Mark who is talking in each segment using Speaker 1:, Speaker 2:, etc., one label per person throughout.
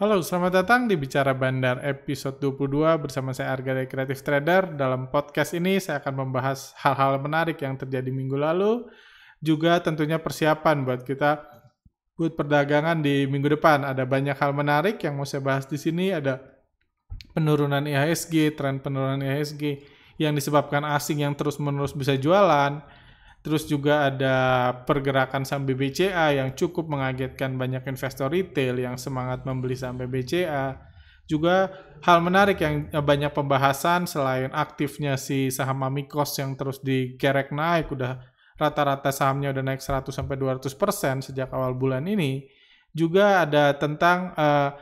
Speaker 1: Halo, selamat datang di Bicara Bandar episode 22 bersama saya Arga dari Creative Trader. Dalam podcast ini saya akan membahas hal-hal menarik yang terjadi minggu lalu, juga tentunya persiapan buat kita buat perdagangan di minggu depan. Ada banyak hal menarik yang mau saya bahas di sini, ada penurunan IHSG, tren penurunan IHSG yang disebabkan asing yang terus-menerus bisa jualan, Terus juga ada pergerakan saham BBCA yang cukup mengagetkan banyak investor retail yang semangat membeli saham BBCA. Juga hal menarik yang eh, banyak pembahasan selain aktifnya si saham Mamikos yang terus digerek naik udah rata-rata sahamnya udah naik 100 sampai 200% sejak awal bulan ini. Juga ada tentang uh,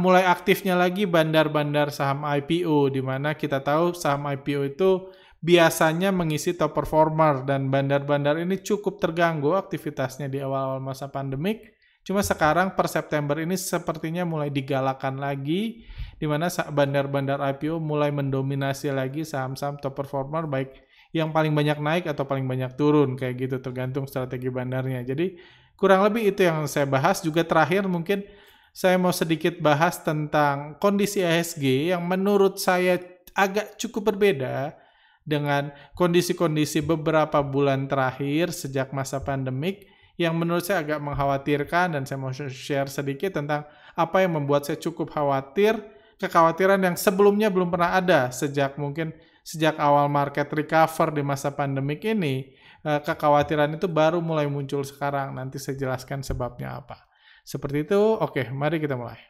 Speaker 1: mulai aktifnya lagi bandar-bandar saham IPO di mana kita tahu saham IPO itu biasanya mengisi top performer dan bandar-bandar ini cukup terganggu aktivitasnya di awal-awal masa pandemik. Cuma sekarang per September ini sepertinya mulai digalakan lagi, di mana bandar-bandar IPO mulai mendominasi lagi saham-saham top performer baik yang paling banyak naik atau paling banyak turun kayak gitu tergantung strategi bandarnya. Jadi kurang lebih itu yang saya bahas juga terakhir mungkin saya mau sedikit bahas tentang kondisi ESG yang menurut saya agak cukup berbeda dengan kondisi-kondisi beberapa bulan terakhir sejak masa pandemik yang menurut saya agak mengkhawatirkan dan saya mau share sedikit tentang apa yang membuat saya cukup khawatir, kekhawatiran yang sebelumnya belum pernah ada sejak mungkin sejak awal market recover di masa pandemik ini, eh, kekhawatiran itu baru mulai muncul sekarang. Nanti saya jelaskan sebabnya apa. Seperti itu, oke, mari kita mulai.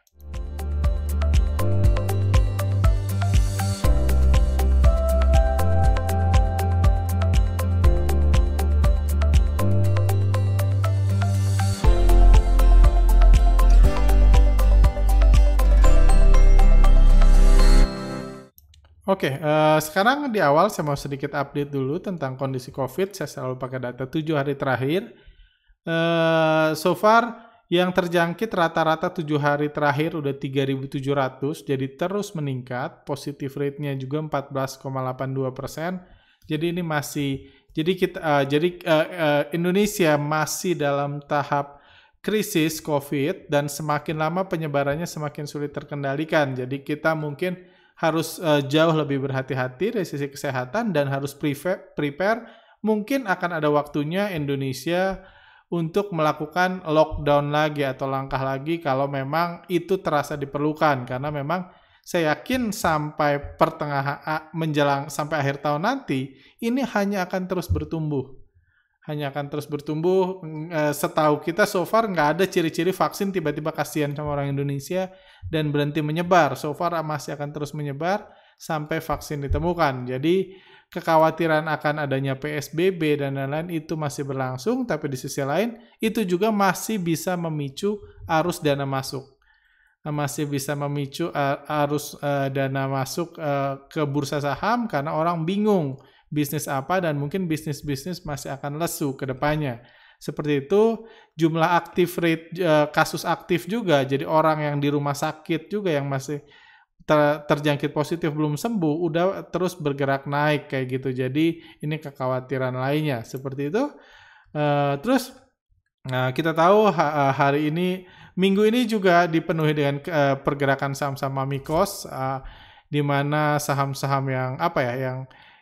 Speaker 1: Oke, okay, uh, eh, sekarang di awal saya mau sedikit update dulu tentang kondisi COVID. Saya selalu pakai data 7 hari terakhir. Uh, so far yang terjangkit rata-rata 7 hari terakhir udah 3.700, jadi terus meningkat. Positif rate-nya juga 14,82 persen. Jadi ini masih, jadi kita, uh, jadi uh, uh, Indonesia masih dalam tahap krisis COVID dan semakin lama penyebarannya semakin sulit terkendalikan. Jadi kita mungkin harus uh, jauh lebih berhati-hati dari sisi kesehatan dan harus prepare mungkin akan ada waktunya Indonesia untuk melakukan lockdown lagi atau langkah lagi kalau memang itu terasa diperlukan karena memang saya yakin sampai pertengahan menjelang sampai akhir tahun nanti ini hanya akan terus bertumbuh hanya akan terus bertumbuh. Eh, setahu kita so far nggak ada ciri-ciri vaksin tiba-tiba kasihan sama orang Indonesia dan berhenti menyebar. So far masih akan terus menyebar sampai vaksin ditemukan. Jadi kekhawatiran akan adanya PSBB dan lain-lain itu masih berlangsung, tapi di sisi lain itu juga masih bisa memicu arus dana masuk. Nah, masih bisa memicu arus eh, dana masuk eh, ke bursa saham karena orang bingung bisnis apa dan mungkin bisnis-bisnis masih akan lesu ke depannya. Seperti itu, jumlah aktif rate eh, kasus aktif juga, jadi orang yang di rumah sakit juga yang masih ter, terjangkit positif belum sembuh, udah terus bergerak naik kayak gitu. Jadi ini kekhawatiran lainnya seperti itu. Eh, terus nah, kita tahu eh, hari ini minggu ini juga dipenuhi dengan pergerakan saham-saham mikos di mana saham-saham yang apa ya yang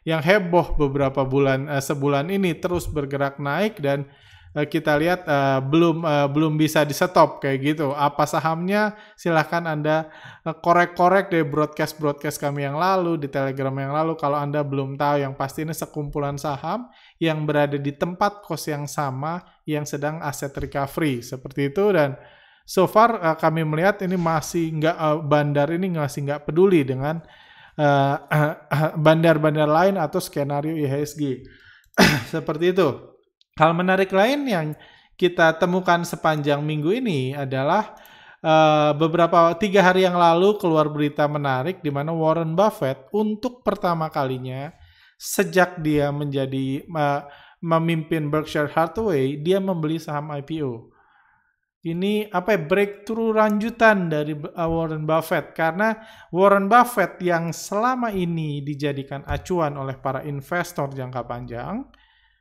Speaker 1: yang heboh beberapa bulan uh, sebulan ini terus bergerak naik dan uh, kita lihat uh, belum uh, belum bisa di stop kayak gitu. Apa sahamnya? Silahkan Anda korek-korek uh, dari broadcast-broadcast kami yang lalu di Telegram yang lalu kalau Anda belum tahu yang pasti ini sekumpulan saham yang berada di tempat kos yang sama yang sedang aset recovery seperti itu dan so far uh, kami melihat ini masih nggak uh, bandar ini masih nggak peduli dengan Eh, bandar-bandar uh, lain atau skenario IHSG. Seperti itu. Hal menarik lain yang kita temukan sepanjang minggu ini adalah uh, beberapa tiga hari yang lalu keluar berita menarik di mana Warren Buffett untuk pertama kalinya sejak dia menjadi uh, memimpin Berkshire Hathaway dia membeli saham IPO ini apa ya breakthrough lanjutan dari uh, Warren Buffett karena Warren Buffett yang selama ini dijadikan acuan oleh para investor jangka panjang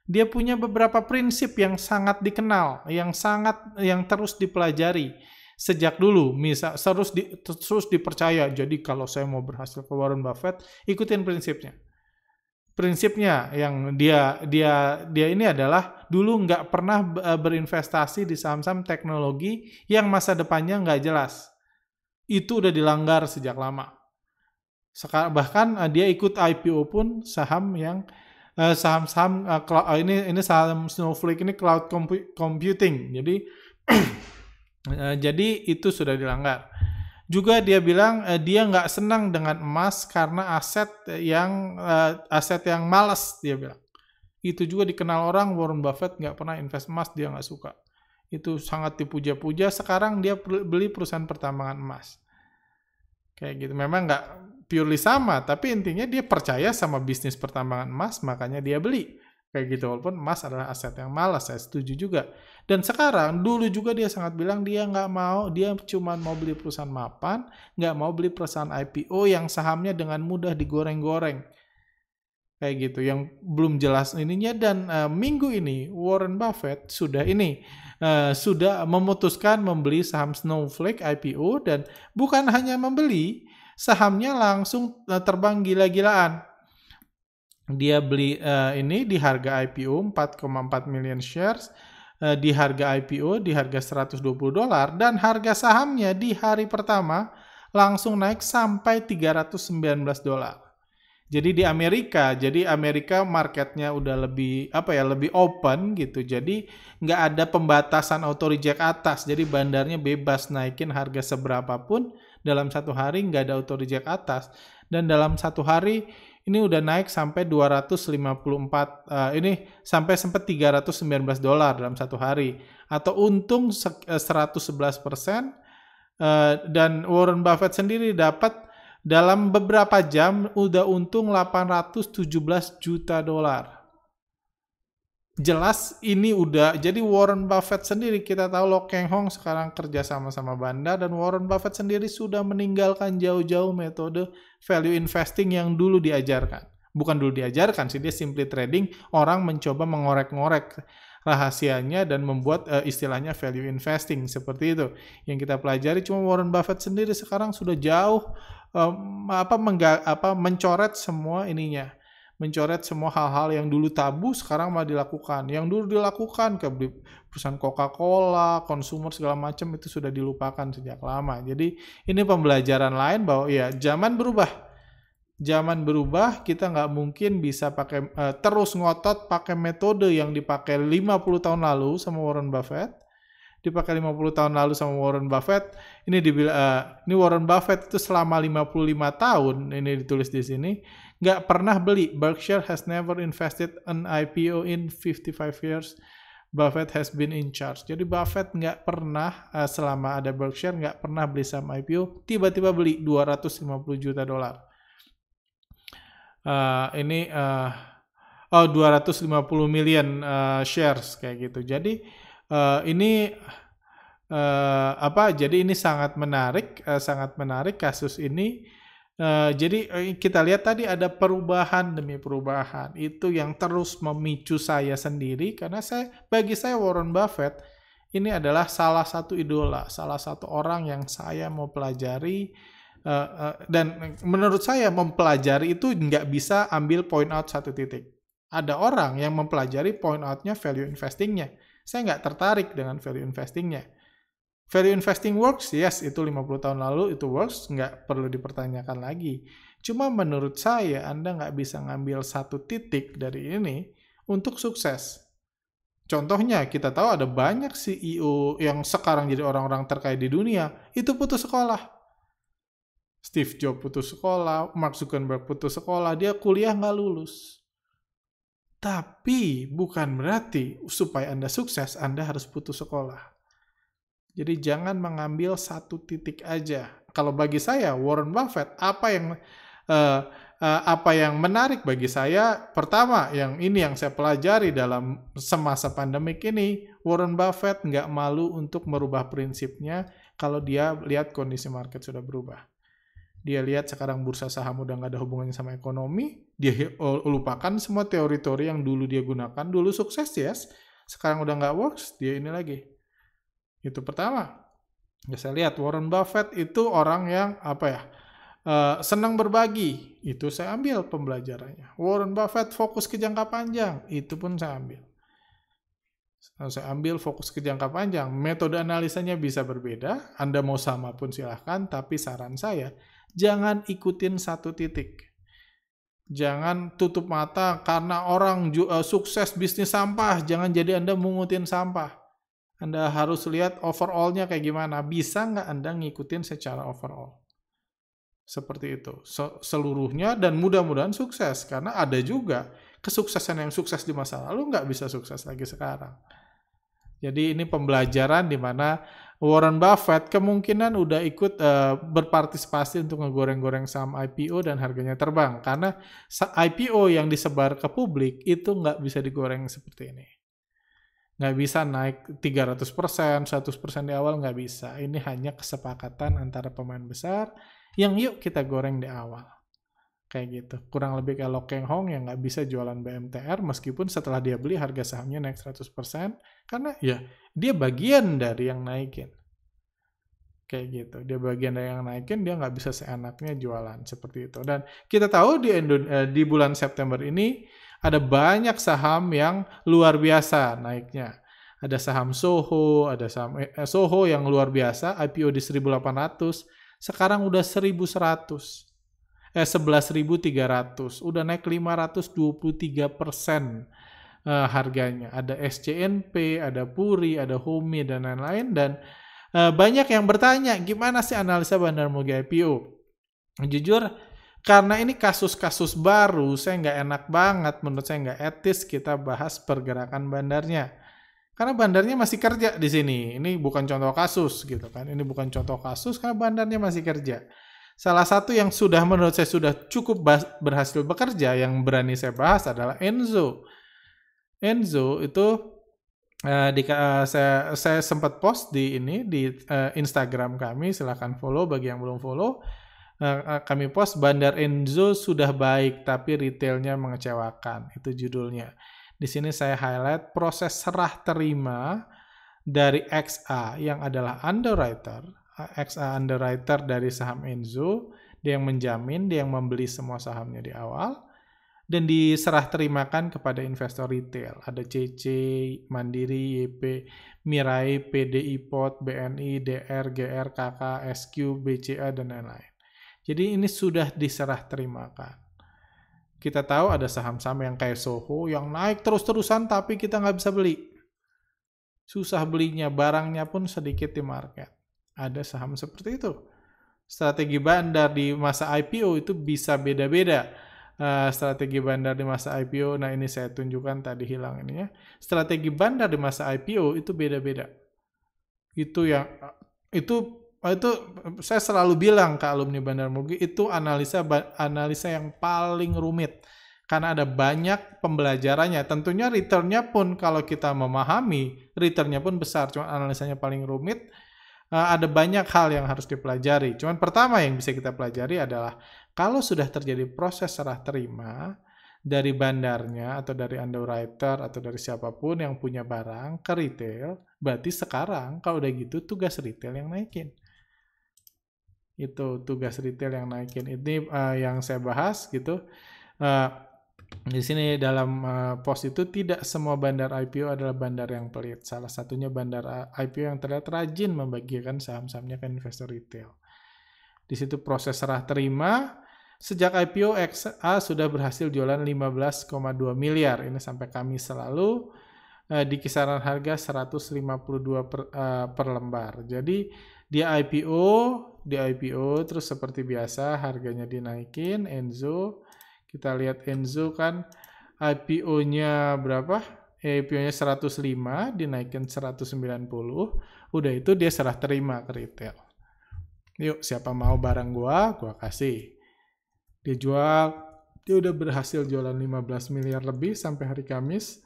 Speaker 1: dia punya beberapa prinsip yang sangat dikenal yang sangat yang terus dipelajari sejak dulu misal terus di, terus dipercaya jadi kalau saya mau berhasil ke Warren Buffett ikutin prinsipnya prinsipnya yang dia dia dia ini adalah dulu nggak pernah eh, berinvestasi di saham-saham teknologi yang masa depannya nggak jelas. Itu udah dilanggar sejak lama. Sekar bahkan eh, dia ikut IPO pun saham yang eh, saham-saham ini ini saham Snowflake ini cloud computing. Jadi jadi itu sudah dilanggar. Juga dia bilang eh, dia nggak senang dengan emas karena aset yang eh, aset yang malas dia bilang. Itu juga dikenal orang Warren Buffett nggak pernah invest emas dia nggak suka. Itu sangat dipuja-puja. Sekarang dia beli perusahaan pertambangan emas. Kayak gitu. Memang nggak purely sama, tapi intinya dia percaya sama bisnis pertambangan emas, makanya dia beli. Kayak gitu, walaupun emas adalah aset yang malas, saya setuju juga. Dan sekarang dulu juga dia sangat bilang dia nggak mau, dia cuma mau beli perusahaan mapan, nggak mau beli perusahaan IPO yang sahamnya dengan mudah digoreng-goreng. Kayak gitu, yang belum jelas ininya dan uh, minggu ini Warren Buffett sudah ini uh, sudah memutuskan membeli saham Snowflake IPO dan bukan hanya membeli, sahamnya langsung eh, terbang gila-gilaan. Dia beli uh, ini di harga IPO 4,4 million shares Eh, di harga IPO di harga 120 dolar dan harga sahamnya di hari pertama langsung naik sampai 319 dolar. Jadi di Amerika, jadi Amerika marketnya udah lebih apa ya lebih open gitu. Jadi nggak ada pembatasan auto reject atas. Jadi bandarnya bebas naikin harga seberapapun dalam satu hari nggak ada auto reject atas. Dan dalam satu hari ini udah naik sampai 254 uh, eh, ini sampai sempat 319 dolar dalam satu hari atau untung 111 eh, persen uh, dan Warren Buffett sendiri dapat dalam beberapa jam udah untung 817 juta dolar. Jelas ini udah jadi Warren Buffett sendiri kita tahu Lo Keng Hong sekarang kerja sama sama Banda dan Warren Buffett sendiri sudah meninggalkan jauh-jauh metode value investing yang dulu diajarkan. Bukan dulu diajarkan sih, dia simply trading, orang mencoba mengorek-ngorek rahasianya dan membuat uh, istilahnya value investing seperti itu yang kita pelajari cuma Warren Buffett sendiri sekarang sudah jauh um, apa mengga, apa mencoret semua ininya mencoret semua hal-hal yang dulu tabu sekarang malah dilakukan. Yang dulu dilakukan ke perusahaan Coca-Cola, konsumer segala macam itu sudah dilupakan sejak lama. Jadi ini pembelajaran lain bahwa ya zaman berubah. Zaman berubah, kita nggak mungkin bisa pakai uh, terus ngotot pakai metode yang dipakai 50 tahun lalu sama Warren Buffett dipakai 50 tahun lalu sama Warren Buffett. Ini dibilang uh, eh, ini Warren Buffett itu selama 55 tahun ini ditulis di sini nggak pernah beli. Berkshire has never invested an IPO in 55 years. Buffett has been in charge. Jadi Buffett nggak pernah uh, selama ada Berkshire nggak pernah beli saham IPO. Tiba-tiba beli 250 juta dolar. Uh, ini uh, oh 250 million uh, shares kayak gitu. Jadi Eh, ini uh, apa? Jadi ini sangat menarik, uh, sangat menarik kasus ini. Uh, jadi kita lihat tadi ada perubahan demi perubahan itu yang terus memicu saya sendiri karena saya bagi saya Warren Buffett ini adalah salah satu idola, salah satu orang yang saya mau pelajari uh, uh, dan menurut saya mempelajari itu nggak bisa ambil point out satu titik. Ada orang yang mempelajari point outnya value investingnya saya nggak tertarik dengan value investingnya. Value investing works, yes, itu 50 tahun lalu itu works, nggak perlu dipertanyakan lagi. Cuma menurut saya Anda nggak bisa ngambil satu titik dari ini untuk sukses. Contohnya kita tahu ada banyak CEO yang sekarang jadi orang-orang terkaya di dunia, itu putus sekolah. Steve Jobs putus sekolah, Mark Zuckerberg putus sekolah, dia kuliah nggak lulus. Tapi bukan berarti supaya Anda sukses, Anda harus putus sekolah. Jadi jangan mengambil satu titik aja. Kalau bagi saya Warren Buffett, apa yang uh, uh, apa yang menarik bagi saya pertama yang ini yang saya pelajari dalam semasa pandemik ini Warren Buffett nggak malu untuk merubah prinsipnya kalau dia lihat kondisi market sudah berubah dia lihat sekarang bursa saham udah nggak ada hubungannya sama ekonomi, dia lupakan semua teori-teori yang dulu dia gunakan, dulu sukses yes, sekarang udah nggak works, dia ini lagi. Itu pertama. Ya saya lihat Warren Buffett itu orang yang apa ya, uh, senang berbagi, itu saya ambil pembelajarannya. Warren Buffett fokus ke jangka panjang, itu pun saya ambil. Eh, saya ambil fokus ke jangka panjang. Metode analisanya bisa berbeda, Anda mau sama pun silahkan, tapi saran saya, Jangan ikutin satu titik. Jangan tutup mata karena orang eh, sukses bisnis sampah. Jangan jadi Anda mengutin sampah. Anda harus lihat overallnya kayak gimana. Bisa nggak Anda ngikutin secara overall? Seperti itu. Seluruhnya dan mudah-mudahan sukses. Karena ada juga kesuksesan yang sukses di masa lalu nggak bisa sukses lagi sekarang. Jadi ini pembelajaran di mana Warren Buffett kemungkinan udah ikut uh, berpartisipasi untuk ngegoreng-goreng saham IPO dan harganya terbang karena IPO yang disebar ke publik itu nggak bisa digoreng seperti ini nggak bisa naik 300%, 100% di awal nggak bisa. Ini hanya kesepakatan antara pemain besar yang yuk kita goreng di awal kayak gitu kurang lebih kayak Lokeng Hong yang nggak bisa jualan BMTR meskipun setelah dia beli harga sahamnya naik 100% karena ya dia bagian dari yang naikin kayak gitu dia bagian dari yang naikin dia nggak bisa seenaknya jualan seperti itu dan kita tahu di Indon eh, di bulan September ini ada banyak saham yang luar biasa naiknya ada saham Soho ada saham eh, eh Soho yang luar biasa IPO di 1800 sekarang udah 1100 eh 11.300 udah naik 523 persen eh, harganya ada SCNP ada Puri ada Home dan lain-lain dan eh, banyak yang bertanya gimana sih analisa Bandar Moga IPO jujur karena ini kasus-kasus baru saya nggak enak banget menurut saya nggak etis kita bahas pergerakan bandarnya karena bandarnya masih kerja di sini ini bukan contoh kasus gitu kan ini bukan contoh kasus karena bandarnya masih kerja Salah satu yang sudah menurut saya sudah cukup berhasil bekerja yang berani saya bahas adalah Enzo. Enzo itu uh, di, uh, saya saya sempat post di ini di uh, Instagram kami silahkan follow bagi yang belum follow. Uh, kami post Bandar Enzo sudah baik tapi retailnya mengecewakan itu judulnya. Di sini saya highlight proses serah terima dari XA yang adalah underwriter XA underwriter dari saham Enzo, dia yang menjamin, dia yang membeli semua sahamnya di awal, dan diserah terimakan kepada investor retail. Ada CC, Mandiri, YP, Mirai, PDI Pot, BNI, DR, GR, KK, SQ, BCA, dan lain-lain. Jadi ini sudah diserah terimakan kita tahu ada saham-saham yang kayak Soho yang naik terus-terusan tapi kita nggak bisa beli. Susah belinya, barangnya pun sedikit di market ada saham seperti itu. Strategi bandar di masa IPO itu bisa beda-beda. Uh, strategi bandar di masa IPO, nah ini saya tunjukkan tadi hilang ini ya. Strategi bandar di masa IPO itu beda-beda. Itu yang eh, itu eh, itu saya selalu bilang ke alumni Bandar Mugi itu analisa analisa yang paling rumit karena ada banyak pembelajarannya. Tentunya returnnya pun kalau kita memahami returnnya pun besar, cuma analisanya paling rumit Eh, ada banyak hal yang harus dipelajari. Cuman pertama yang bisa kita pelajari adalah kalau sudah terjadi proses serah terima dari bandarnya atau dari underwriter atau dari siapapun yang punya barang ke retail, berarti sekarang kalau udah gitu tugas retail yang naikin. Itu tugas retail yang naikin. Ini uh, yang saya bahas gitu. Uh, di sini dalam uh, eh, post itu tidak semua bandar IPO adalah bandar yang pelit. Salah satunya bandar eh, IPO yang terlihat rajin membagikan saham-sahamnya ke investor retail. Di situ proses serah terima sejak IPO XA sudah berhasil jualan 15,2 miliar. Ini sampai kami selalu eh, di kisaran harga 152 per, uh, per lembar. Jadi dia IPO, di IPO terus seperti biasa harganya dinaikin, Enzo kita lihat Enzo kan IPO-nya berapa? IPO-nya 105, dinaikin 190. Udah itu dia serah terima ke retail. Yuk, siapa mau barang gua, gua kasih. Dia jual, dia udah berhasil jualan 15 miliar lebih sampai hari Kamis.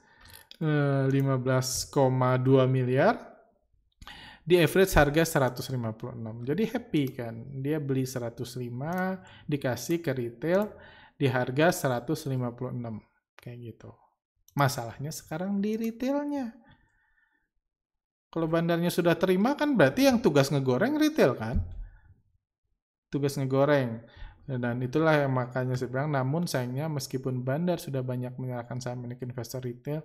Speaker 1: 15,2 eh, miliar. Di average harga 156. Jadi happy kan. Dia beli 105, dikasih ke retail di harga 156 kayak gitu. Masalahnya sekarang di retailnya. Kalau bandarnya sudah terima kan berarti yang tugas ngegoreng retail kan? Tugas ngegoreng. Dan itulah yang makanya saya bilang, namun sayangnya meskipun bandar sudah banyak menyerahkan saham ini ke investor retail,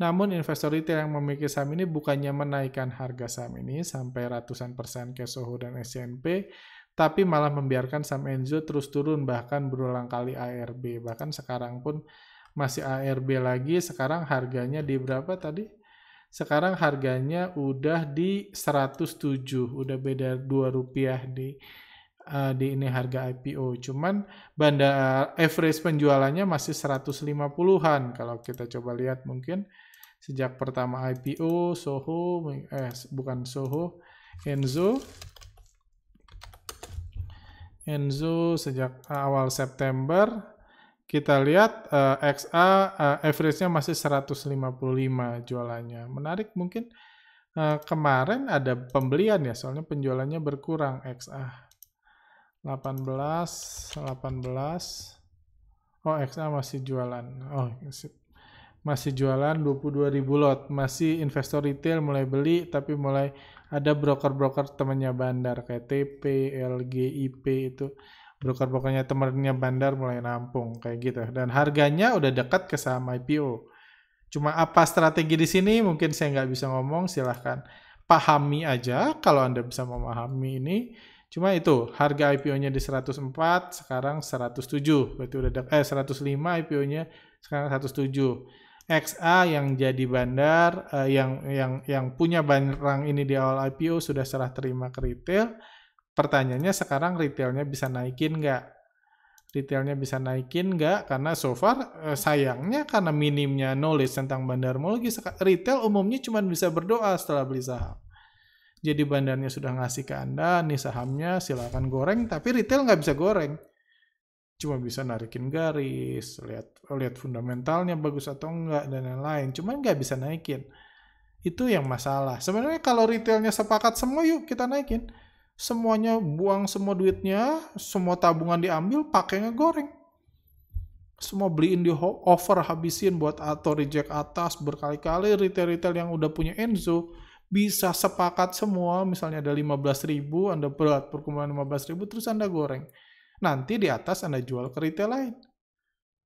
Speaker 1: namun investor retail yang memiliki saham ini bukannya menaikkan harga saham ini sampai ratusan persen ke Soho dan SNP, tapi malah membiarkan Sam Enzo terus turun bahkan berulang kali ARB. Bahkan sekarang pun masih ARB lagi. Sekarang harganya di berapa tadi? Sekarang harganya udah di 107, udah beda 2 rupiah di uh, di ini harga IPO. Cuman bandar eh, average penjualannya masih 150-an kalau kita coba lihat mungkin sejak pertama IPO Soho eh bukan Soho Enzo Enzo sejak eh, awal September kita lihat uh, eh, XA uh, eh, average-nya masih 155 jualannya. Menarik mungkin uh, kemarin ada pembelian ya, soalnya penjualannya berkurang XA. 18 18 Oh, XA masih jualan. Oh, masih jualan 22.000 lot. Masih investor retail mulai beli tapi mulai ada broker-broker temannya bandar kayak TP, LGIP itu broker-brokernya temannya bandar mulai nampung kayak gitu dan harganya udah dekat ke saham IPO. Cuma apa strategi di sini mungkin saya nggak bisa ngomong silahkan pahami aja kalau Anda bisa memahami ini. Cuma itu harga IPO-nya di 104 sekarang 107 berarti udah eh 105 IPO-nya sekarang 107 XA yang jadi bandar uh, yang yang yang punya barang ini di awal IPO sudah serah terima ke retail. Pertanyaannya sekarang retailnya bisa naikin nggak? Retailnya bisa naikin nggak? Karena so far uh, sayangnya karena minimnya knowledge tentang lagi retail umumnya cuma bisa berdoa setelah beli saham. Jadi bandarnya sudah ngasih ke Anda, nih sahamnya silakan goreng, tapi retail nggak bisa goreng cuma bisa narikin garis, lihat oh, lihat fundamentalnya bagus atau enggak dan lain-lain. Cuman nggak bisa naikin. Itu yang masalah. Sebenarnya kalau retailnya sepakat semua yuk kita naikin. Semuanya buang semua duitnya, semua tabungan diambil, pakai ngegoreng Semua beliin di over, habisin buat atau reject atas berkali-kali retail-retail yang udah punya Enzo bisa sepakat semua, misalnya ada 15.000 Anda buat perkumpulan 15.000 terus Anda goreng nanti di atas Anda jual ke retail lain.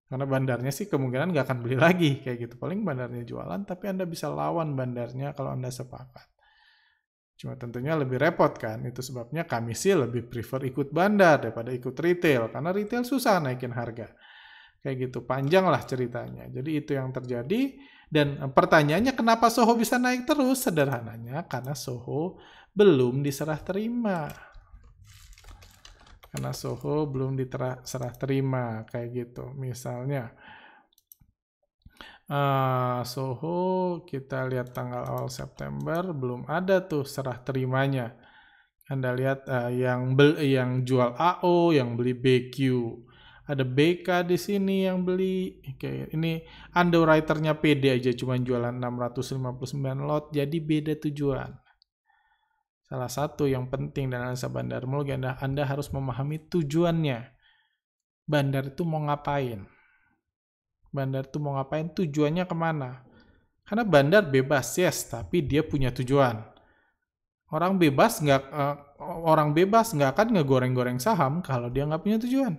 Speaker 1: Karena bandarnya sih kemungkinan nggak akan beli lagi, kayak gitu. Paling bandarnya jualan, tapi Anda bisa lawan bandarnya kalau Anda sepakat. Cuma tentunya lebih repot kan, itu sebabnya kami sih lebih prefer ikut bandar daripada ikut retail, karena retail susah naikin harga. Kayak gitu, panjang lah ceritanya. Jadi itu yang terjadi, dan eh, pertanyaannya kenapa Soho bisa naik terus? Sederhananya karena Soho belum diserah terima karena Soho belum diserah terima kayak gitu misalnya uh, eh, Soho kita lihat tanggal awal September belum ada tuh serah terimanya anda lihat uh, yang bel yang jual AO yang beli BQ ada BK di sini yang beli kayak ini underwriternya PD aja cuma jualan 659 lot jadi beda tujuan Salah satu yang penting dan analisa bandar mulu anda, Anda harus memahami tujuannya. Bandar itu mau ngapain? Bandar itu mau ngapain? Tujuannya kemana? Karena bandar bebas, yes, tapi dia punya tujuan. Orang bebas nggak uh, orang bebas nggak akan ngegoreng-goreng saham kalau dia nggak punya tujuan.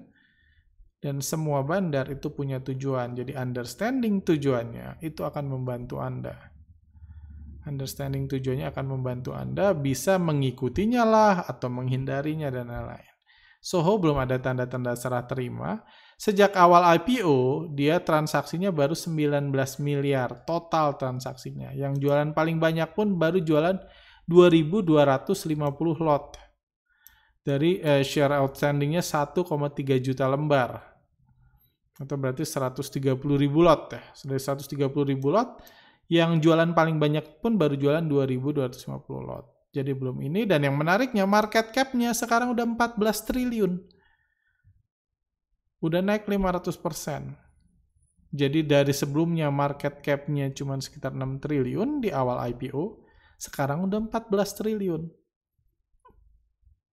Speaker 1: Dan semua bandar itu punya tujuan. Jadi understanding tujuannya itu akan membantu Anda. Understanding tujuannya akan membantu Anda bisa mengikutinya lah atau menghindarinya dan lain-lain. Soho belum ada tanda-tanda serah terima. Sejak awal IPO, dia transaksinya baru 19 miliar total transaksinya. Yang jualan paling banyak pun baru jualan 2.250 lot. Dari eh, share outstandingnya 1,3 juta lembar. Atau berarti 130 ribu lot ya. Dari 130 ribu lot, yang jualan paling banyak pun baru jualan 2250 lot. Jadi belum ini dan yang menariknya market cap-nya sekarang udah 14 triliun. Udah naik 500%. Jadi dari sebelumnya market cap-nya cuma sekitar 6 triliun di awal IPO, sekarang udah 14 triliun.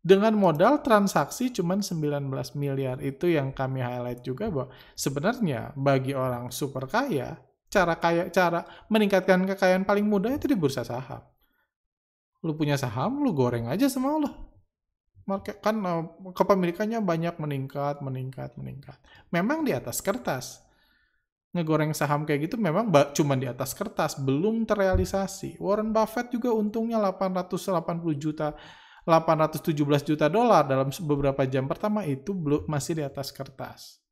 Speaker 1: Dengan modal transaksi cuma 19 miliar. Itu yang kami highlight juga bahwa sebenarnya bagi orang super kaya, cara kaya cara meningkatkan kekayaan paling mudah itu di bursa saham lu punya saham lu goreng aja sama lo market kan eh, kepemilikannya banyak meningkat meningkat meningkat memang di atas kertas ngegoreng saham kayak gitu memang cuma di atas kertas, belum terrealisasi. Warren Buffett juga untungnya 880 juta 817 juta dolar dalam beberapa jam pertama itu belum masih di atas kertas.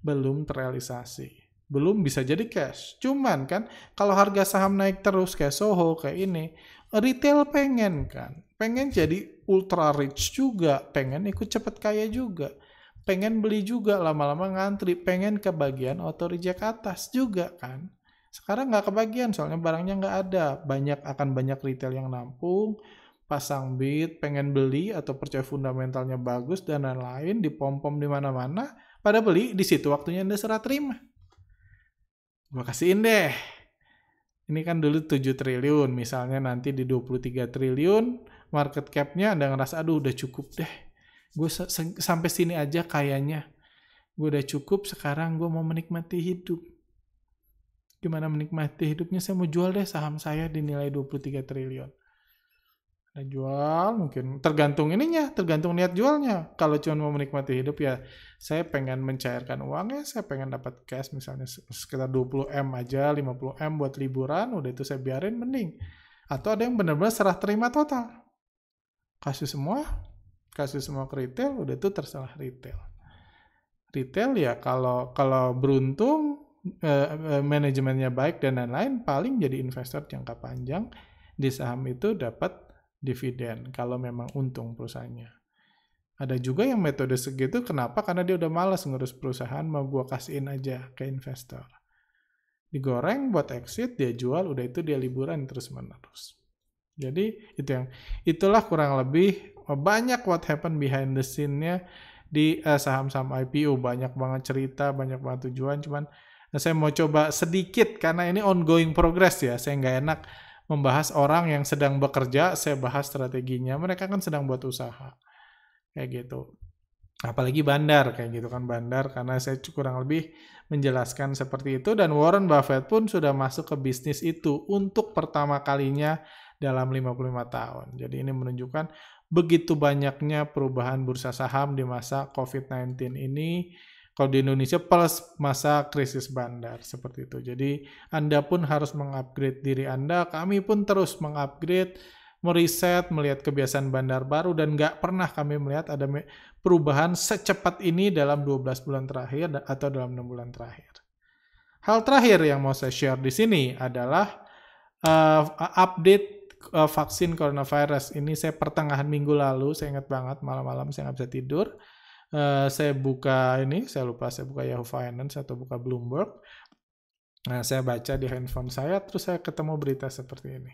Speaker 1: Belum terrealisasi belum bisa jadi cash. Cuman kan kalau harga saham naik terus kayak Soho kayak ini, retail pengen kan, pengen jadi ultra rich juga, pengen ikut cepet kaya juga, pengen beli juga lama-lama ngantri, pengen ke bagian auto reject atas juga kan. Sekarang nggak kebagian soalnya barangnya nggak ada, banyak akan banyak retail yang nampung, pasang bid, pengen beli atau percaya fundamentalnya bagus dan lain-lain, dipom-pom di mana-mana, pada beli di situ waktunya Anda serah terima gue kasihin deh. Ini kan dulu 7 triliun, misalnya nanti di 23 triliun, market cap-nya Anda ngerasa, aduh udah cukup deh. Gue sampai sini aja kayaknya. Gue udah cukup, sekarang gue mau menikmati hidup. Gimana menikmati hidupnya? Saya mau jual deh saham saya dinilai 23 triliun. Nah, jual mungkin tergantung ininya, tergantung niat jualnya. Kalau cuma mau menikmati hidup ya saya pengen mencairkan uangnya, saya pengen dapat cash misalnya sekitar 20M aja, 50M buat liburan, udah itu saya biarin mending. Atau ada yang benar-benar serah terima total. Kasih semua, kasih semua ke retail, udah itu terserah retail. Retail ya kalau kalau beruntung eh, eh manajemennya baik dan lain-lain paling jadi investor jangka panjang di saham itu dapat dividen kalau memang untung perusahaannya. Ada juga yang metode segitu kenapa? Karena dia udah males ngurus perusahaan mau gue kasihin aja ke investor. Digoreng buat exit, dia jual, udah itu dia liburan terus-menerus. Jadi itu yang itulah kurang lebih oh, banyak what happen behind the scene-nya di eh, saham-saham eh, IPO banyak banget cerita, banyak banget tujuan cuman eh, saya mau coba sedikit karena ini ongoing progress ya. Saya nggak enak membahas orang yang sedang bekerja, saya bahas strateginya. Mereka kan sedang buat usaha. Kayak gitu. Apalagi bandar, kayak gitu kan bandar, karena saya kurang lebih menjelaskan seperti itu. Dan Warren Buffett pun sudah masuk ke bisnis itu untuk pertama kalinya dalam 55 tahun. Jadi ini menunjukkan begitu banyaknya perubahan bursa saham di masa COVID-19 ini kalau di Indonesia plus masa krisis bandar seperti itu. Jadi Anda pun harus mengupgrade diri Anda. Kami pun terus mengupgrade, meriset, melihat kebiasaan bandar baru dan nggak pernah kami melihat ada perubahan secepat ini dalam 12 bulan terakhir atau dalam 6 bulan terakhir. Hal terakhir yang mau saya share di sini adalah uh, update uh, vaksin coronavirus ini saya pertengahan minggu lalu saya ingat banget malam-malam saya nggak bisa tidur Eh, saya buka ini, saya lupa saya buka Yahoo Finance atau buka Bloomberg. Nah, saya baca di handphone saya, terus saya ketemu berita seperti ini.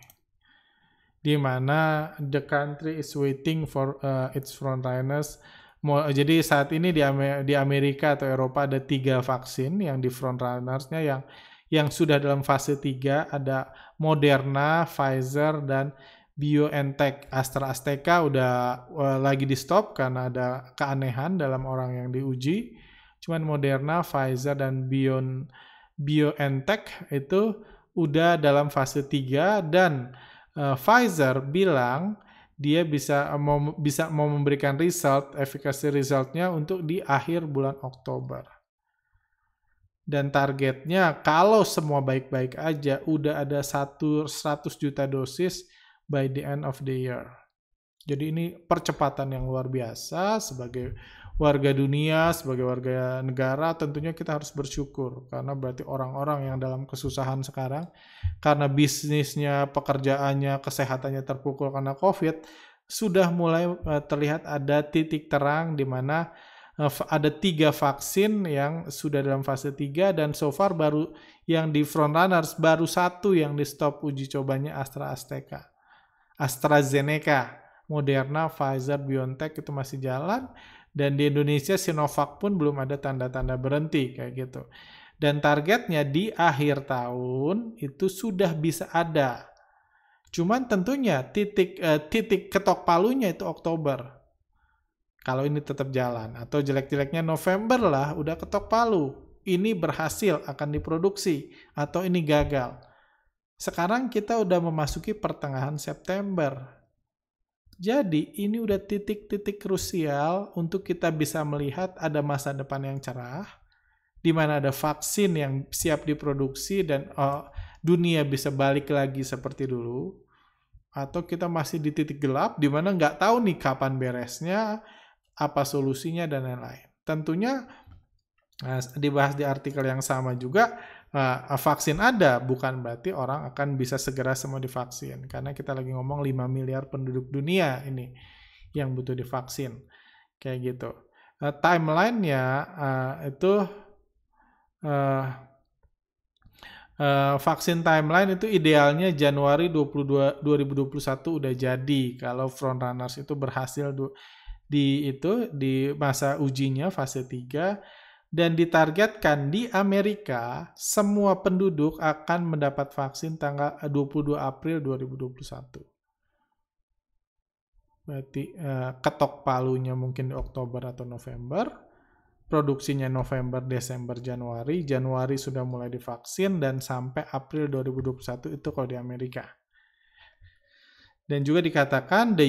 Speaker 1: Di mana the country is waiting for uh, its frontliners. Jadi saat ini di, Amer di Amerika atau Eropa ada tiga vaksin yang di frontrunnersnya yang yang sudah dalam fase 3 ada Moderna, Pfizer, dan BioNTech Astra Azteca udah uh, lagi di stop karena ada keanehan dalam orang yang diuji. Cuman Moderna, Pfizer dan Bion BioNTech itu udah dalam fase 3 dan uh, Pfizer bilang dia bisa eh, mau bisa mau memberikan result efikasi resultnya untuk di akhir bulan Oktober. Dan targetnya kalau semua baik-baik aja udah ada satu 100 juta dosis by the end of the year. Jadi ini percepatan yang luar biasa sebagai warga dunia, sebagai warga negara tentunya kita harus bersyukur karena berarti orang-orang yang dalam kesusahan sekarang karena bisnisnya, pekerjaannya, kesehatannya terpukul karena Covid sudah mulai eh, terlihat ada titik terang di mana eh, ada tiga vaksin yang sudah dalam fase 3 dan so far baru yang di front runners baru satu yang di stop uji cobanya Astra AstraZeneca, Moderna, Pfizer, BioNTech itu masih jalan dan di Indonesia Sinovac pun belum ada tanda-tanda berhenti kayak gitu. Dan targetnya di akhir tahun itu sudah bisa ada. Cuman tentunya titik eh, titik ketok palunya itu Oktober. Kalau ini tetap jalan atau jelek-jeleknya November lah udah ketok palu. Ini berhasil akan diproduksi atau ini gagal sekarang kita udah memasuki pertengahan September. Jadi ini udah titik-titik krusial untuk kita bisa melihat ada masa depan yang cerah, di mana ada vaksin yang siap diproduksi dan oh, dunia bisa balik lagi seperti dulu. Atau kita masih di titik gelap di mana nggak tahu nih kapan beresnya, apa solusinya, dan lain-lain. Tentunya eh, dibahas di artikel yang sama juga Nah, eh, vaksin ada bukan berarti orang akan bisa segera semua divaksin karena kita lagi ngomong 5 miliar penduduk dunia ini yang butuh divaksin. Kayak gitu. Uh, timeline-nya uh, itu uh, uh, vaksin timeline itu idealnya Januari 22 2021 udah jadi kalau front runners itu berhasil di itu di masa ujinya fase 3 dan ditargetkan di Amerika semua penduduk akan mendapat vaksin tanggal 22 eh, April 2021. Berarti eh, ketok palunya mungkin di Oktober atau November, produksinya November, Desember, Januari, Januari sudah mulai divaksin dan sampai April 2021 itu kalau di Amerika. Dan juga dikatakan the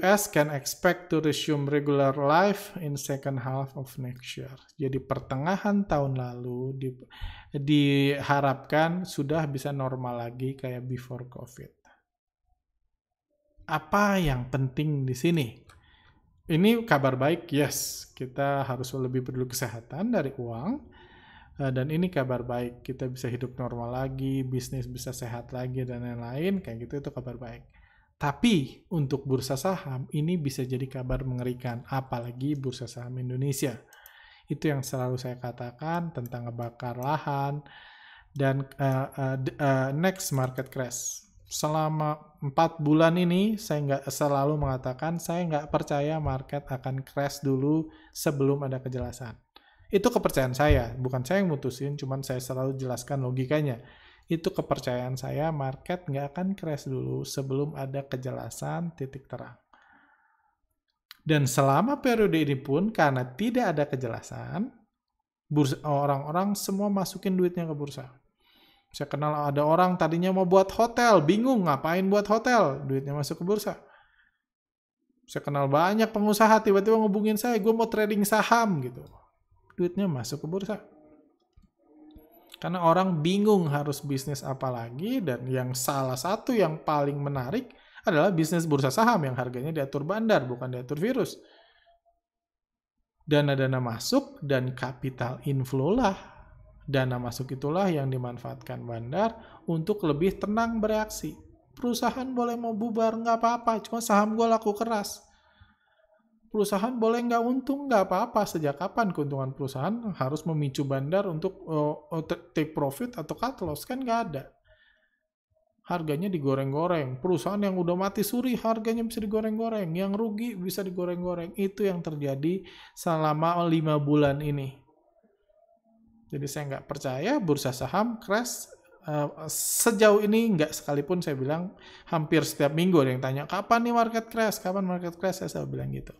Speaker 1: US uh, can expect to resume regular life in second half of next year. Jadi pertengahan tahun lalu di, diharapkan sudah bisa normal lagi kayak before COVID. Apa yang penting di sini? Ini kabar baik, yes. Kita harus lebih perlu kesehatan dari uang. Uh, dan ini kabar baik kita bisa hidup normal lagi bisnis bisa sehat lagi dan lain-lain kayak gitu itu kabar baik tapi untuk bursa saham ini bisa jadi kabar mengerikan, apalagi bursa saham Indonesia. Itu yang selalu saya katakan tentang ngebakar lahan dan uh, uh, uh, next market crash. Selama empat bulan ini saya nggak selalu mengatakan saya nggak percaya market akan crash dulu sebelum ada kejelasan. Itu kepercayaan saya, bukan saya yang mutusin, cuman saya selalu jelaskan logikanya itu kepercayaan saya market nggak akan crash dulu sebelum ada kejelasan titik terang. Dan selama periode ini pun karena tidak ada kejelasan, orang-orang semua masukin duitnya ke bursa. Saya kenal ada orang tadinya mau buat hotel, bingung ngapain buat hotel, duitnya masuk ke bursa. Saya kenal banyak pengusaha tiba-tiba ngubungin saya, gue mau trading saham gitu. Duitnya masuk ke bursa karena orang bingung harus bisnis apa lagi dan yang salah satu yang paling menarik adalah bisnis bursa saham yang harganya diatur bandar bukan diatur virus. Dana-dana masuk dan kapital inflow lah. Dana masuk itulah yang dimanfaatkan bandar untuk lebih tenang bereaksi. Perusahaan boleh mau bubar, nggak apa-apa, cuma saham gue laku keras perusahaan boleh nggak untung nggak apa-apa sejak kapan keuntungan perusahaan harus memicu bandar untuk uh, take profit atau cut loss kan nggak ada harganya digoreng-goreng perusahaan yang udah mati suri harganya bisa digoreng-goreng yang rugi bisa digoreng-goreng itu yang terjadi selama lima bulan ini jadi saya nggak percaya bursa saham crash Uh, sejauh ini nggak sekalipun saya bilang hampir setiap minggu ada yang tanya kapan nih market crash, kapan market crash, saya selalu bilang gitu.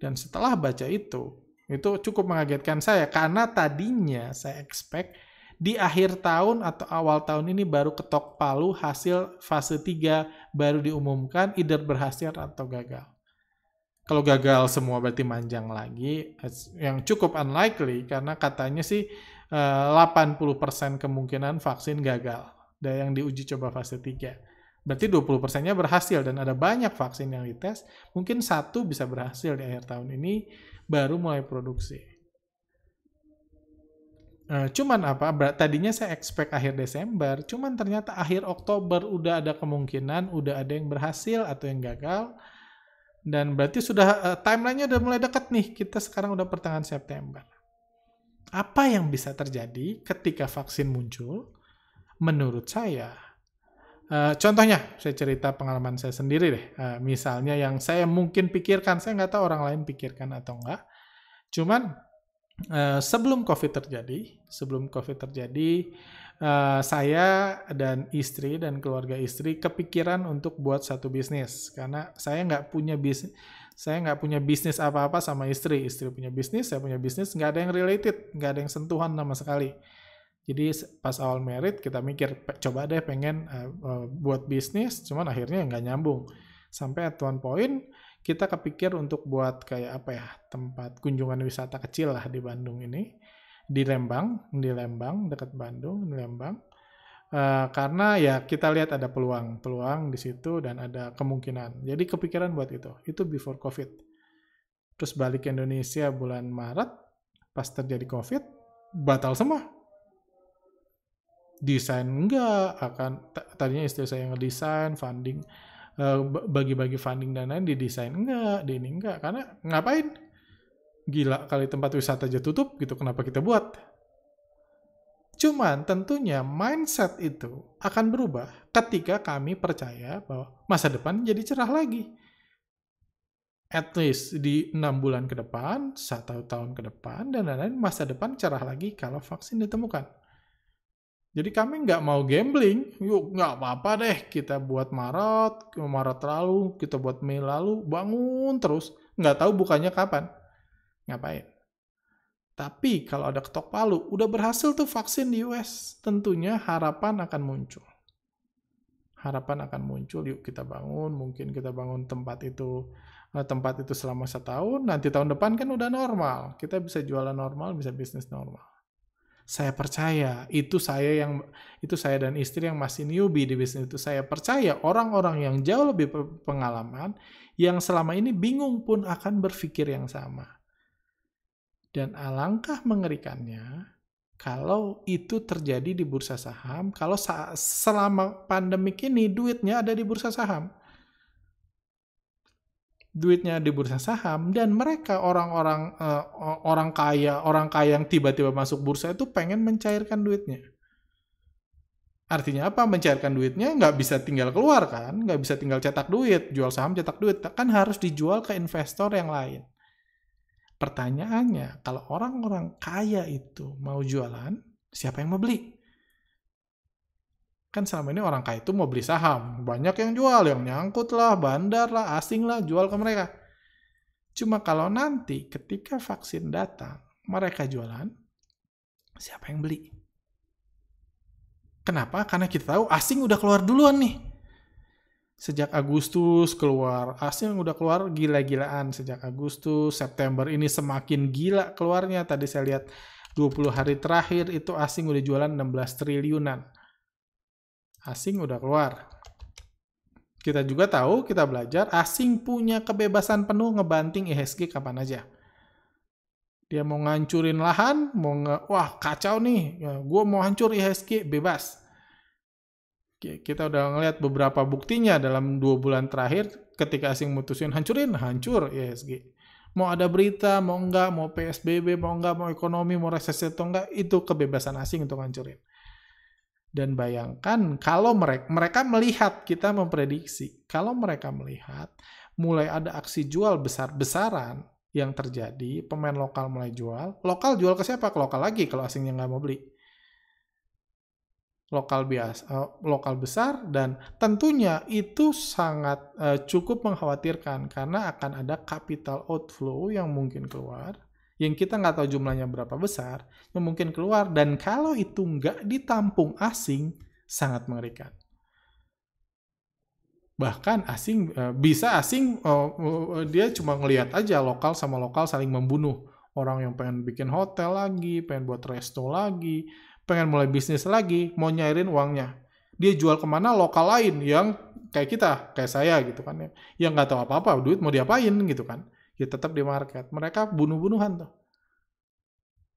Speaker 1: Dan setelah baca itu, itu cukup mengagetkan saya karena tadinya saya expect di akhir tahun atau awal tahun ini baru ketok palu hasil fase 3 baru diumumkan either berhasil atau gagal. Kalau gagal semua berarti manjang lagi yang cukup unlikely karena katanya sih 80% eh, kemungkinan vaksin gagal dari yang diuji coba fase 3. Berarti 20 persennya berhasil dan ada banyak vaksin yang dites. Mungkin satu bisa berhasil di akhir tahun ini baru mulai produksi. Eh, cuman apa? Ber tadinya saya expect akhir Desember, cuman ternyata akhir Oktober udah ada kemungkinan udah ada yang berhasil atau yang gagal. Dan berarti sudah uh, timelinenya udah mulai dekat nih. Kita sekarang udah pertengahan September. Apa yang bisa terjadi ketika vaksin muncul? Menurut saya, Eh, contohnya, saya cerita pengalaman saya sendiri deh. Uh, misalnya yang saya mungkin pikirkan, saya nggak tahu orang lain pikirkan atau nggak. Cuman uh, sebelum COVID terjadi, sebelum COVID terjadi, uh, saya dan istri dan keluarga istri kepikiran untuk buat satu bisnis karena saya nggak punya bisnis, saya nggak punya bisnis apa-apa sama istri. Istri punya bisnis, saya punya bisnis, nggak ada yang related, nggak ada yang sentuhan sama sekali jadi pas awal merit kita mikir coba deh pengen uh, buat bisnis, cuman akhirnya nggak nyambung. Sampai at one point kita kepikir untuk buat kayak apa ya tempat kunjungan wisata kecil lah di Bandung ini, di Lembang, di Lembang dekat Bandung, di Lembang. Uh, karena ya kita lihat ada peluang, peluang di situ dan ada kemungkinan. Jadi kepikiran buat itu. Itu before COVID. Terus balik ke Indonesia bulan Maret, pas terjadi COVID, batal semua desain enggak akan tadinya istri saya ngedesain funding eh, bagi-bagi funding dan lain di desain enggak di ini enggak karena ngapain gila kali tempat wisata aja tutup gitu kenapa kita buat cuman tentunya mindset itu akan berubah ketika kami percaya bahwa masa depan jadi cerah lagi at least di enam bulan ke depan satu tahun ke depan dan lain-lain masa depan cerah lagi kalau vaksin ditemukan jadi kami nggak mau gambling, yuk nggak apa-apa deh kita buat Maret, Maret lalu, kita buat Mei lalu, bangun terus. Nggak tahu bukannya kapan. Ngapain? Tapi kalau ada ketok palu, udah berhasil tuh vaksin di US, tentunya harapan akan muncul. Harapan akan muncul, yuk kita bangun, mungkin kita bangun tempat itu eh, tempat itu selama setahun, nanti tahun depan kan udah normal. Kita bisa jualan normal, bisa bisnis normal. Saya percaya itu saya yang itu saya dan istri yang masih newbie di bisnis itu saya percaya orang-orang yang jauh lebih pengalaman yang selama ini bingung pun akan berpikir yang sama. Dan alangkah mengerikannya kalau itu terjadi di bursa saham, kalau selama pandemik ini duitnya ada di bursa saham duitnya di bursa saham dan mereka orang-orang uh, orang kaya orang kaya yang tiba-tiba masuk bursa itu pengen mencairkan duitnya artinya apa mencairkan duitnya nggak bisa tinggal keluar kan nggak bisa tinggal cetak duit jual saham cetak duit kan harus dijual ke investor yang lain pertanyaannya kalau orang-orang kaya itu mau jualan siapa yang mau beli Kan selama ini orang kaya itu mau beli saham. Banyak yang jual, yang nyangkut lah, bandar lah, asing lah, jual ke mereka. Cuma kalau nanti ketika vaksin datang, mereka jualan, siapa yang beli? Kenapa? Karena kita tahu asing udah keluar duluan nih. Sejak Agustus keluar, asing udah keluar gila-gilaan. Sejak Agustus, September ini semakin gila keluarnya. Tadi saya lihat 20 hari terakhir itu asing udah jualan 16 triliunan asing udah keluar. Kita juga tahu, kita belajar, asing punya kebebasan penuh ngebanting IHSG kapan aja. Dia mau ngancurin lahan, mau nge, wah kacau nih, ya, gue mau hancur IHSG, bebas. Kita udah ngeliat beberapa buktinya dalam dua bulan terakhir, ketika asing mutusin hancurin, hancur IHSG. Mau ada berita, mau enggak, mau PSBB, mau enggak, mau ekonomi, mau resesi atau enggak, itu kebebasan asing untuk hancurin. Dan bayangkan kalau mereka, mereka melihat kita memprediksi, kalau mereka melihat mulai ada aksi jual besar-besaran yang terjadi, pemain lokal mulai jual, lokal jual ke siapa? Ke lokal lagi kalau asingnya nggak mau beli. Lokal biasa, eh, lokal besar dan tentunya itu sangat eh, cukup mengkhawatirkan karena akan ada capital outflow yang mungkin keluar yang kita nggak tahu jumlahnya berapa besar, yang mungkin keluar, dan kalau itu nggak ditampung asing, sangat mengerikan. Bahkan asing, e, bisa asing, e, e, dia cuma ngelihat aja lokal sama lokal saling membunuh. Orang yang pengen bikin hotel lagi, pengen buat resto lagi, pengen mulai bisnis lagi, mau nyairin uangnya. Dia jual kemana lokal lain yang kayak kita, kayak saya gitu kan ya. Yang nggak tahu apa-apa, duit mau diapain gitu kan ya tetap di market. Mereka bunuh-bunuhan tuh.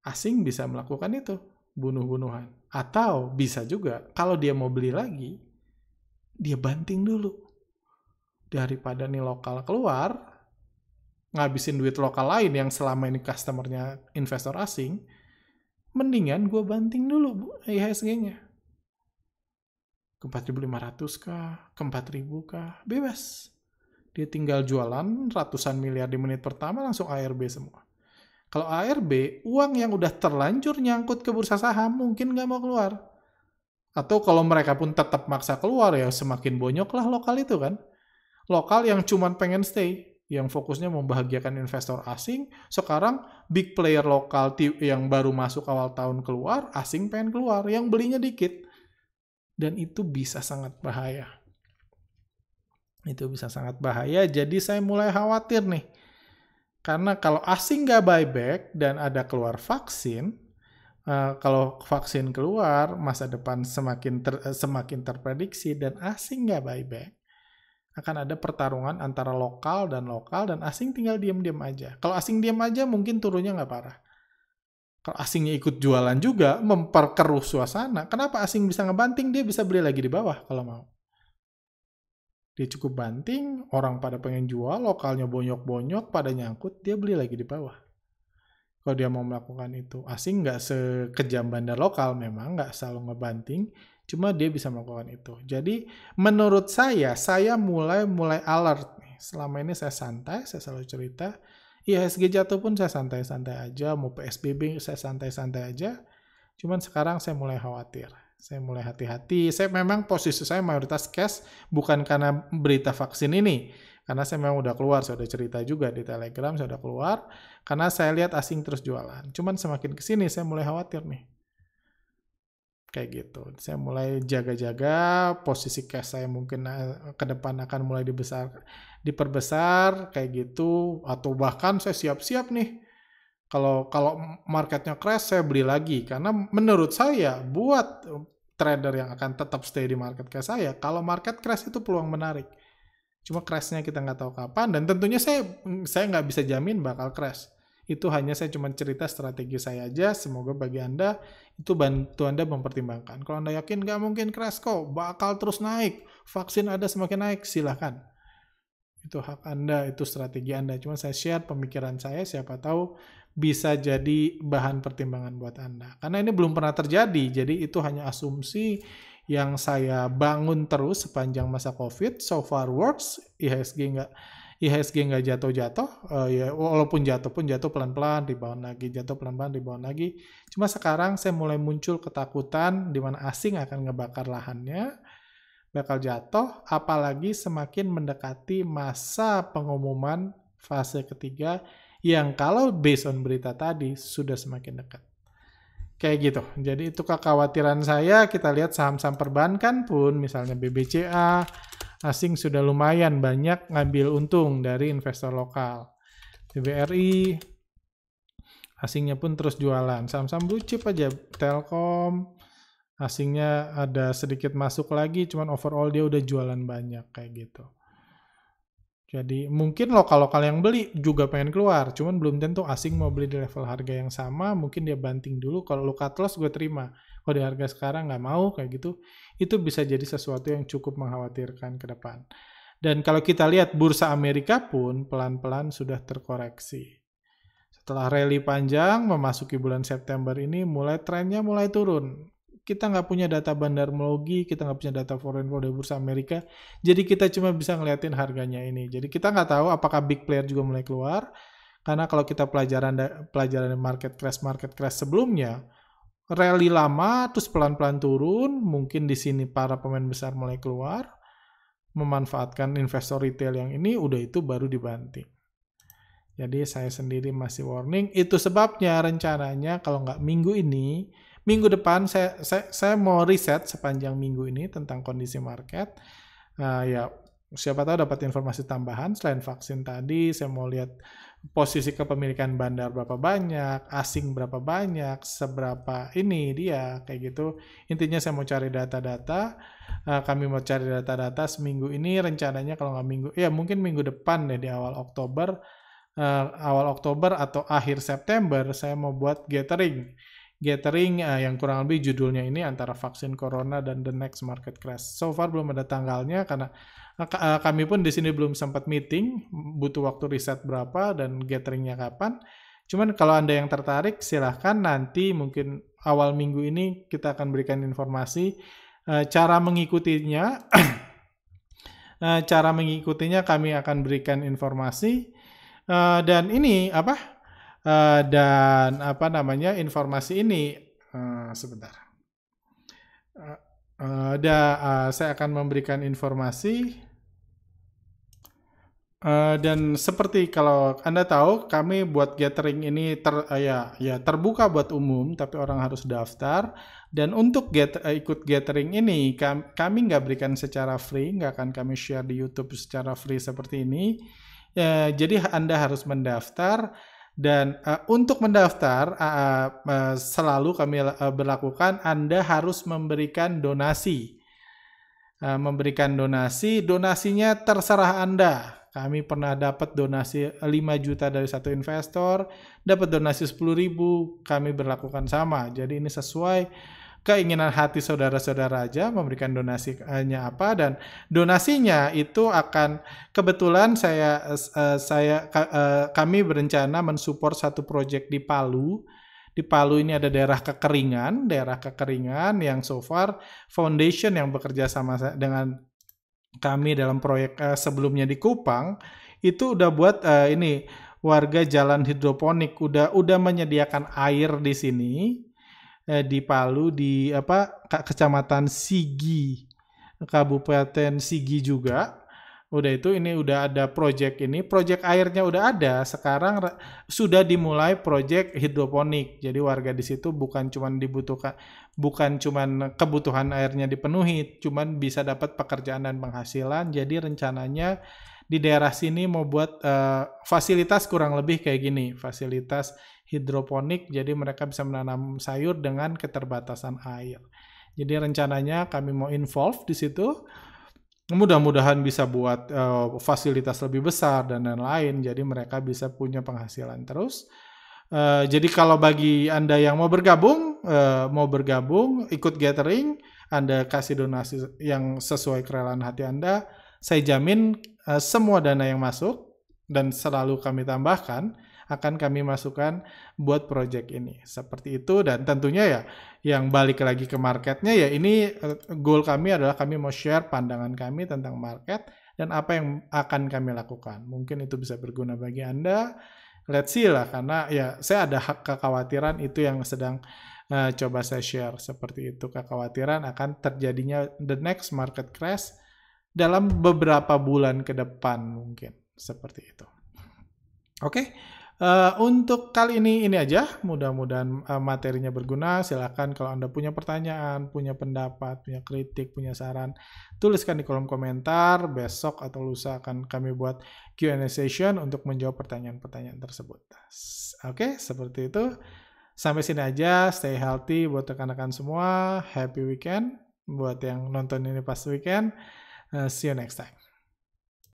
Speaker 1: Asing bisa melakukan itu, bunuh-bunuhan. Atau bisa juga, kalau dia mau beli lagi, dia banting dulu. Daripada nih lokal keluar, ngabisin duit lokal lain yang selama ini customernya investor asing, mendingan gue banting dulu IHSG-nya. Ke 4.500 kah? Ke 4.000 kah? Bebas dia tinggal jualan ratusan miliar di menit pertama langsung ARB semua. Kalau ARB, uang yang udah terlanjur nyangkut ke bursa saham mungkin nggak mau keluar. Atau kalau mereka pun tetap maksa keluar ya semakin bonyoklah lokal itu kan. Lokal yang cuman pengen stay, yang fokusnya membahagiakan investor asing, sekarang big player lokal yang baru masuk awal tahun keluar, asing pengen keluar, yang belinya dikit. Dan itu bisa sangat bahaya. Itu bisa sangat bahaya. Jadi saya mulai khawatir nih. Karena kalau asing nggak buyback dan ada keluar vaksin, uh, kalau vaksin keluar masa depan semakin ter, uh, semakin terprediksi dan asing nggak buyback, akan ada pertarungan antara lokal dan lokal dan asing tinggal diam-diam aja. Kalau asing diam aja mungkin turunnya nggak parah. Kalau asingnya ikut jualan juga memperkeruh suasana, kenapa asing bisa ngebanting dia bisa beli lagi di bawah kalau mau. Dia cukup banting, orang pada pengen jual, lokalnya bonyok-bonyok, pada nyangkut, dia beli lagi di bawah. Kalau dia mau melakukan itu, asing nggak sekejam bandar lokal memang, nggak selalu ngebanting, cuma dia bisa melakukan itu. Jadi menurut saya, saya mulai mulai alert nih. Selama ini saya santai, saya selalu cerita. IHSG jatuh pun saya santai-santai aja, mau PSBB saya santai-santai aja. Cuman sekarang saya mulai khawatir. Saya mulai hati-hati. Saya memang posisi saya mayoritas cash bukan karena berita vaksin ini. Karena saya memang udah keluar, saya udah cerita juga di Telegram, saya udah keluar. Karena saya lihat asing terus jualan. Cuman semakin kesini saya mulai khawatir nih. Kayak gitu. Saya mulai jaga-jaga, posisi cash saya mungkin eh, ke depan akan mulai dibesar, diperbesar, kayak gitu. Atau bahkan saya siap-siap nih kalau kalau marketnya crash saya beli lagi karena menurut saya buat trader yang akan tetap stay di market kayak saya, kalau market crash itu peluang menarik. Cuma crashnya kita nggak tahu kapan dan tentunya saya saya nggak bisa jamin bakal crash. Itu hanya saya cuma cerita strategi saya aja. Semoga bagi Anda itu bantu Anda mempertimbangkan. Kalau Anda yakin nggak mungkin crash kok, bakal terus naik. Vaksin ada semakin naik, silahkan. Itu hak Anda, itu strategi Anda. Cuma saya share pemikiran saya, siapa tahu bisa jadi bahan pertimbangan buat Anda. Karena ini belum pernah terjadi, jadi itu hanya asumsi yang saya bangun terus sepanjang masa COVID. So far works, IHSG nggak IHSG nggak jatuh-jatuh, uh, ya walaupun jatuh pun jatuh pelan-pelan, rebound lagi, jatuh pelan-pelan, rebound lagi. Cuma sekarang saya mulai muncul ketakutan di mana asing akan ngebakar lahannya, bakal jatuh, apalagi semakin mendekati masa pengumuman fase ketiga yang kalau based on berita tadi sudah semakin dekat. Kayak gitu. Jadi itu kekhawatiran saya, kita lihat saham-saham perbankan pun misalnya BBCA, asing sudah lumayan banyak ngambil untung dari investor lokal. BBRI, asingnya pun terus jualan. Saham-saham blue chip aja, Telkom, asingnya ada sedikit masuk lagi, cuman overall dia udah jualan banyak kayak gitu. Jadi mungkin lokal-lokal yang beli juga pengen keluar, cuman belum tentu asing mau beli di level harga yang sama, mungkin dia banting dulu, kalau lu cut loss gue terima, kalau di harga sekarang nggak mau, kayak gitu, itu bisa jadi sesuatu yang cukup mengkhawatirkan ke depan. Dan kalau kita lihat bursa Amerika pun pelan-pelan sudah terkoreksi. Setelah rally panjang memasuki bulan September ini mulai trennya mulai turun kita nggak punya data bandarmologi, kita nggak punya data foreign flow dari bursa Amerika. Jadi kita cuma bisa ngeliatin harganya ini. Jadi kita nggak tahu apakah big player juga mulai keluar. Karena kalau kita pelajaran pelajaran market crash market crash sebelumnya, rally lama terus pelan-pelan turun, mungkin di sini para pemain besar mulai keluar, memanfaatkan investor retail yang ini udah itu baru dibanting. Jadi saya sendiri masih warning. Itu sebabnya rencananya kalau nggak minggu ini minggu depan saya, saya saya mau riset sepanjang minggu ini tentang kondisi market. Uh, ya siapa tahu dapat informasi tambahan selain vaksin tadi saya mau lihat posisi kepemilikan bandar berapa banyak, asing berapa banyak, seberapa ini dia kayak gitu. Intinya saya mau cari data-data. Uh, kami mau cari data-data seminggu ini rencananya kalau nggak minggu ya mungkin minggu depan deh di awal Oktober uh, awal Oktober atau akhir September saya mau buat gathering gathering uh, yang kurang lebih judulnya ini antara vaksin corona dan the next market crash. So far belum ada tanggalnya karena uh, kami pun di sini belum sempat meeting, butuh waktu riset berapa dan gatheringnya kapan. Cuman kalau Anda yang tertarik silahkan nanti mungkin awal minggu ini kita akan berikan informasi uh, cara mengikutinya. cara mengikutinya kami akan berikan informasi uh, dan ini apa? uh, dan apa namanya informasi ini uh, sebentar. Uh, ada uh, saya akan memberikan informasi Uh, dan seperti kalau anda tahu kami buat gathering ini ter uh, ya ya terbuka buat umum tapi orang harus daftar dan untuk get, uh, ikut gathering ini kam, kami nggak berikan secara free nggak akan kami share di YouTube secara free seperti ini uh, jadi anda harus mendaftar dan uh, untuk mendaftar uh, uh, selalu kami uh, berlakukan Anda harus memberikan donasi. Uh, memberikan donasi, donasinya terserah Anda. Kami pernah dapat donasi 5 juta dari satu investor, dapat donasi 10 ribu, kami berlakukan sama. Jadi ini sesuai keinginan hati saudara-saudara aja memberikan donasinya apa dan donasinya itu akan kebetulan saya uh, saya uh, kami berencana mensupport satu proyek di Palu. Di Palu ini ada daerah kekeringan, daerah kekeringan yang so far foundation yang bekerja sama dengan kami dalam proyek uh, sebelumnya di Kupang itu udah buat uh, ini warga jalan hidroponik udah udah menyediakan air di sini eh, di Palu di apa kecamatan Sigi Kabupaten Sigi juga udah itu ini udah ada proyek ini proyek airnya udah ada sekarang sudah dimulai proyek hidroponik jadi warga di situ bukan cuman dibutuhkan bukan cuman kebutuhan airnya dipenuhi cuman bisa dapat pekerjaan dan penghasilan jadi rencananya di daerah sini mau buat uh, fasilitas kurang lebih kayak gini fasilitas hidroponik, jadi mereka bisa menanam sayur dengan keterbatasan air. Jadi rencananya kami mau involve di situ. Mudah-mudahan bisa buat uh, fasilitas lebih besar dan lain-lain. Jadi mereka bisa punya penghasilan terus. Uh, jadi kalau bagi anda yang mau bergabung, uh, mau bergabung, ikut gathering, anda kasih donasi yang sesuai kerelaan hati anda, saya jamin uh, semua dana yang masuk dan selalu kami tambahkan akan kami masukkan buat project ini. Seperti itu dan tentunya ya yang balik lagi ke marketnya ya ini eh, goal kami adalah kami mau share pandangan kami tentang market dan apa yang akan kami lakukan. Mungkin itu bisa berguna bagi Anda. Let's see lah karena ya saya ada hak kekhawatiran itu yang sedang uh, coba saya share seperti itu kekhawatiran akan terjadinya the next market crash dalam beberapa bulan ke depan mungkin seperti itu. Oke, okay? Eh, untuk kali ini ini aja, mudah-mudahan uh, materinya berguna. Silahkan kalau Anda punya pertanyaan, punya pendapat, punya kritik, punya saran, tuliskan di kolom komentar. Besok atau lusa akan kami buat Q&A session untuk menjawab pertanyaan-pertanyaan tersebut. Oke, okay, seperti itu. Sampai sini aja, stay healthy buat rekan-rekan semua. Happy weekend buat yang nonton ini pas weekend. Uh, see you next time.